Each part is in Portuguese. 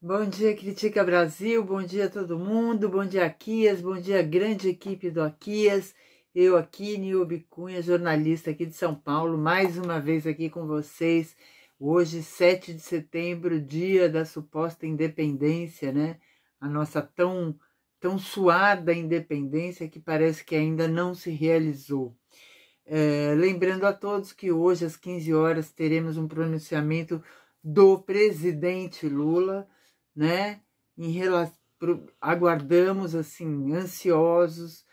Bom dia, Critica Brasil, bom dia a todo mundo, bom dia, Aquias, bom dia, grande equipe do Aquias. Eu aqui, Niobe Cunha, jornalista aqui de São Paulo, mais uma vez aqui com vocês. Hoje, 7 de setembro, dia da suposta independência, né? A nossa tão, tão suada independência que parece que ainda não se realizou. É, lembrando a todos que hoje, às 15 horas, teremos um pronunciamento do presidente Lula né? Relação, aguardamos assim ansiosos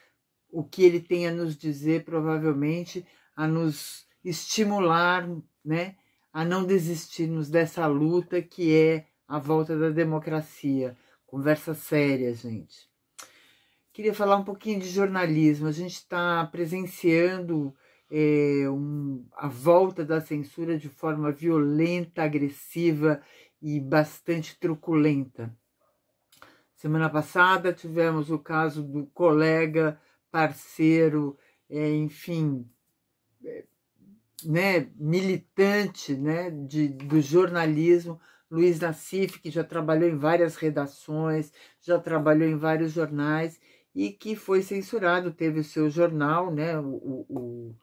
o que ele tem a nos dizer, provavelmente a nos estimular, né, a não desistirmos dessa luta que é a volta da democracia. Conversa séria, gente. Queria falar um pouquinho de jornalismo. A gente está presenciando é, um, a volta da censura de forma violenta, agressiva e bastante truculenta. Semana passada tivemos o caso do colega, parceiro, é, enfim, é, né, militante né, de, do jornalismo, Luiz Nassif, que já trabalhou em várias redações, já trabalhou em vários jornais e que foi censurado, teve o seu jornal, né, o, o,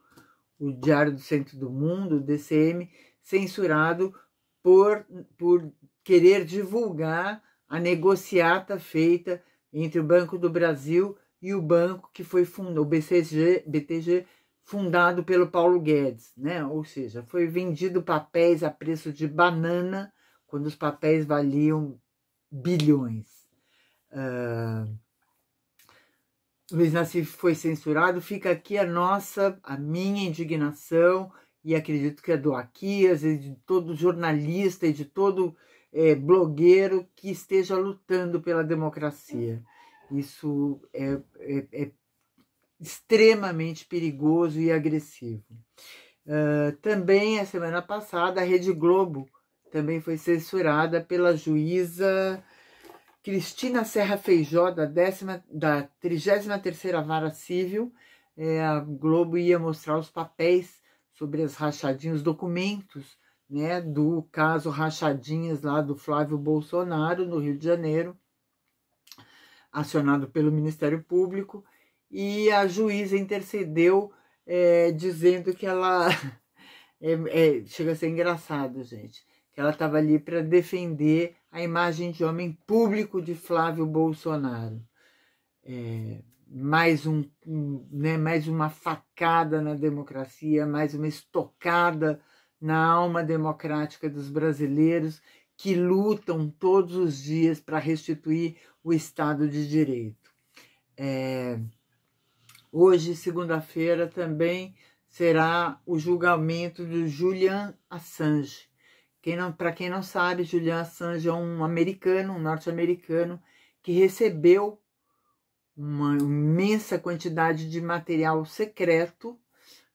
o Diário do Centro do Mundo, o DCM, censurado por, por querer divulgar a negociata feita entre o Banco do Brasil e o banco que foi fundado, o BCG, BTG, fundado pelo Paulo Guedes, né? Ou seja, foi vendido papéis a preço de banana quando os papéis valiam bilhões. Uh, Luiz Nassif foi censurado. Fica aqui a nossa, a minha indignação e acredito que é do Aquias e de todo jornalista e de todo é, blogueiro que esteja lutando pela democracia. Isso é, é, é extremamente perigoso e agressivo. Uh, também, a semana passada, a Rede Globo também foi censurada pela juíza Cristina Serra Feijó, da, décima, da 33ª Vara Civil. É, a Globo ia mostrar os papéis sobre as rachadinhas, os documentos né, do caso Rachadinhas lá do Flávio Bolsonaro no Rio de Janeiro, acionado pelo Ministério Público, e a juíza intercedeu é, dizendo que ela é, é, chega a ser engraçado, gente, que ela estava ali para defender a imagem de homem público de Flávio Bolsonaro. É, mais, um, né, mais uma facada na democracia, mais uma estocada na alma democrática dos brasileiros que lutam todos os dias para restituir o Estado de Direito. É, hoje, segunda-feira, também será o julgamento do Julian Assange. Quem para quem não sabe, Julian Assange é um americano, um norte-americano, que recebeu uma imensa quantidade de material secreto.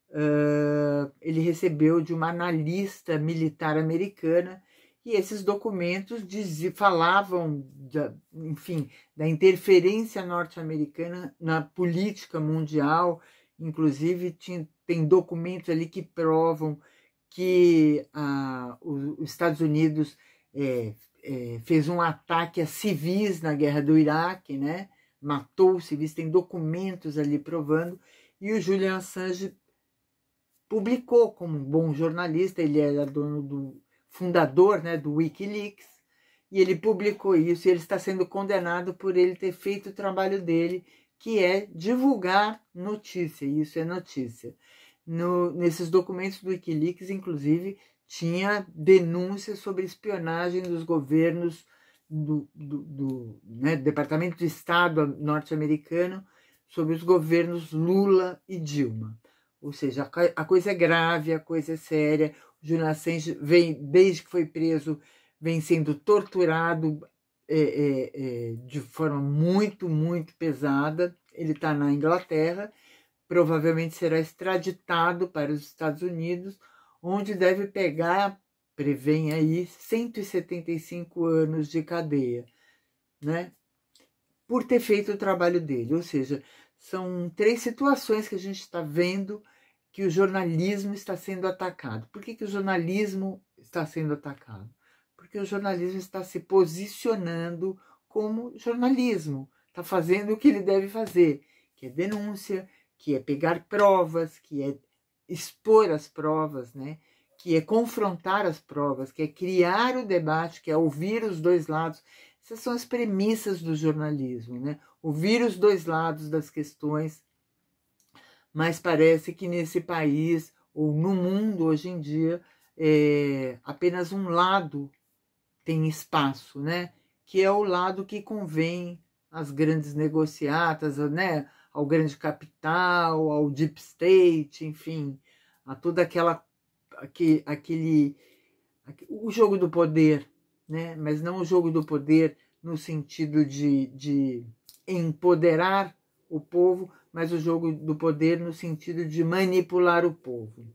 Uh, ele recebeu de uma analista militar americana e esses documentos diz, falavam, da, enfim, da interferência norte-americana na política mundial. Inclusive, tinha, tem documentos ali que provam que ah, os Estados Unidos é, é, fez um ataque a civis na guerra do Iraque, né? matou, se visto tem documentos ali provando, e o Julian Assange publicou como um bom jornalista, ele era dono do fundador, né, do WikiLeaks, e ele publicou isso e ele está sendo condenado por ele ter feito o trabalho dele, que é divulgar notícia, isso é notícia. No, nesses documentos do Wikileaks, inclusive, tinha denúncias sobre espionagem dos governos do, do, do né, Departamento de Estado norte-americano sobre os governos Lula e Dilma. Ou seja, a coisa é grave, a coisa é séria. O Júnior Assange vem, desde que foi preso, vem sendo torturado é, é, é, de forma muito, muito pesada. Ele está na Inglaterra, provavelmente será extraditado para os Estados Unidos, onde deve pegar prevém aí 175 anos de cadeia, né? Por ter feito o trabalho dele. Ou seja, são três situações que a gente está vendo que o jornalismo está sendo atacado. Por que, que o jornalismo está sendo atacado? Porque o jornalismo está se posicionando como jornalismo, está fazendo o que ele deve fazer, que é denúncia, que é pegar provas, que é expor as provas, né? que é confrontar as provas, que é criar o debate, que é ouvir os dois lados. Essas são as premissas do jornalismo, né? Ouvir os dois lados das questões. Mas parece que nesse país ou no mundo hoje em dia é, apenas um lado tem espaço, né? Que é o lado que convém às grandes negociatas, né? Ao grande capital, ao deep state, enfim, a toda aquela aquele, aquele, o jogo do poder, né? mas não o jogo do poder no sentido de, de empoderar o povo, mas o jogo do poder no sentido de manipular o povo.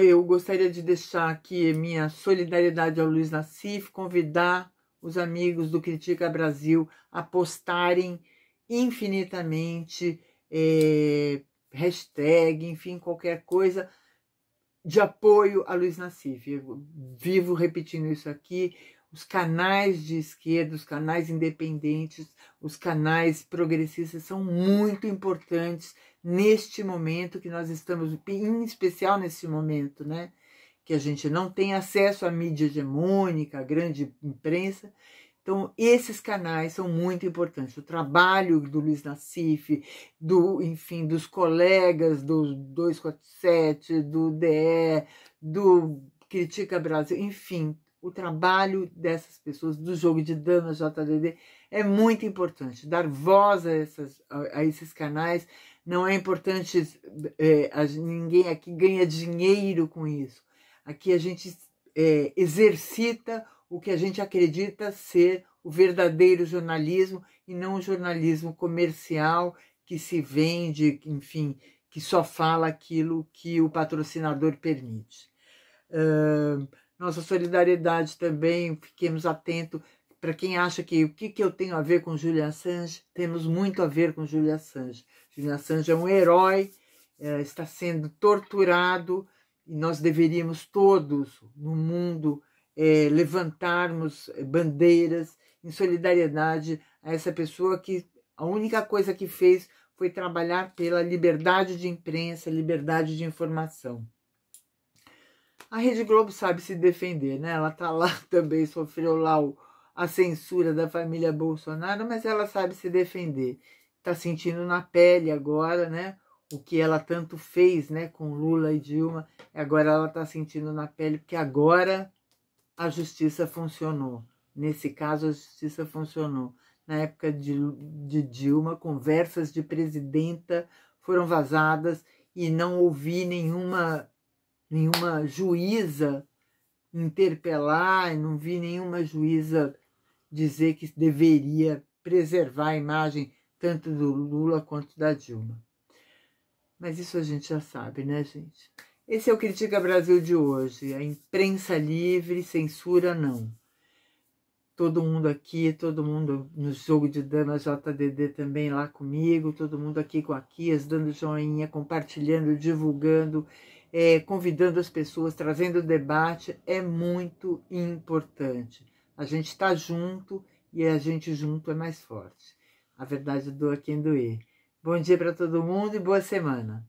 Eu gostaria de deixar aqui minha solidariedade ao Luiz Nassif, convidar os amigos do Critica Brasil a postarem infinitamente é, hashtag, enfim, qualquer coisa de apoio a Luiz Nassif. Eu vivo repetindo isso aqui. Os canais de esquerda, os canais independentes, os canais progressistas são muito importantes neste momento que nós estamos, em especial nesse momento, né? Que a gente não tem acesso à mídia hegemônica, à grande imprensa, então, esses canais são muito importantes. O trabalho do Luiz Nassif, do, enfim, dos colegas do 247, do DE, do Critica Brasil, enfim, o trabalho dessas pessoas do jogo de damas JDD é muito importante. Dar voz a, essas, a, esses canais não é importante, é, a, ninguém aqui ganha dinheiro com isso. Aqui a gente é, exercita o que a gente acredita ser o verdadeiro jornalismo e não o jornalismo comercial que se vende, enfim, que só fala aquilo que o patrocinador permite. Uh, nossa solidariedade também, fiquemos atentos para quem acha que o que, que eu tenho a ver com Julia Assange, temos muito a ver com Julia Assange. Julia Assange é um herói, eh, está sendo torturado e nós deveríamos todos no mundo é, levantarmos eh, bandeiras em solidariedade a essa pessoa que a única coisa que fez foi trabalhar pela liberdade de imprensa, liberdade de informação. A Rede Globo sabe se defender, né? Ela tá lá também, sofreu lá o, a censura da família Bolsonaro, mas ela sabe se defender. Tá sentindo na pele agora, né? O que ela tanto fez, né, com Lula e Dilma, agora ela tá sentindo na pele, porque agora a justiça funcionou. Nesse caso, a justiça funcionou. Na época de, de Dilma, conversas de presidenta foram vazadas e não ouvi nenhuma, nenhuma juíza interpelar, não vi nenhuma juíza dizer que deveria preservar a imagem tanto do Lula quanto da Dilma. Mas isso a gente já sabe, né, gente? Esse é o Critica Brasil de hoje. A imprensa livre, censura não. Todo mundo aqui, todo mundo no jogo de dama JDD também lá comigo, todo mundo aqui com a Kias dando joinha, compartilhando, divulgando, é, convidando as pessoas, trazendo debate, é muito importante. A gente está junto e a gente junto é mais forte. A verdade doa quem doer. Bom dia para todo mundo e boa semana.